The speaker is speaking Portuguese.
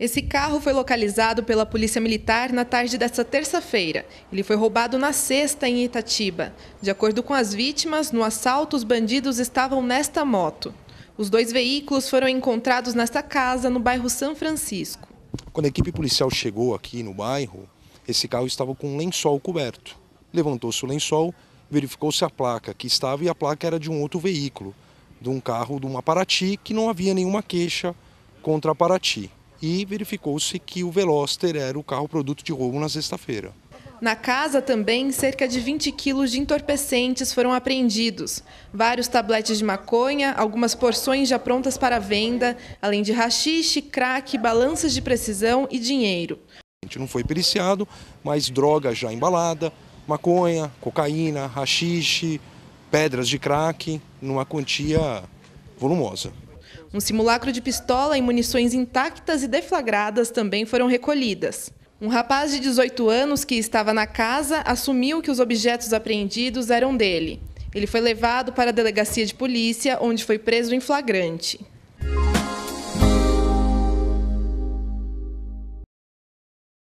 Esse carro foi localizado pela Polícia Militar na tarde desta terça-feira. Ele foi roubado na sexta em Itatiba. De acordo com as vítimas, no assalto os bandidos estavam nesta moto. Os dois veículos foram encontrados nesta casa no bairro São Francisco. Quando a equipe policial chegou aqui no bairro, esse carro estava com um lençol coberto. Levantou-se o lençol, verificou-se a placa que estava e a placa era de um outro veículo, de um carro de uma aparati que não havia nenhuma queixa contra a Parati e verificou-se que o Veloster era o carro produto de roubo na sexta-feira. Na casa também, cerca de 20 quilos de entorpecentes foram apreendidos. Vários tabletes de maconha, algumas porções já prontas para venda, além de rachixe, crack, balanças de precisão e dinheiro. A gente não foi periciado, mas droga já embalada, maconha, cocaína, rachixe, pedras de crack, numa quantia volumosa. Um simulacro de pistola e munições intactas e deflagradas também foram recolhidas. Um rapaz de 18 anos que estava na casa assumiu que os objetos apreendidos eram dele. Ele foi levado para a delegacia de polícia, onde foi preso em flagrante.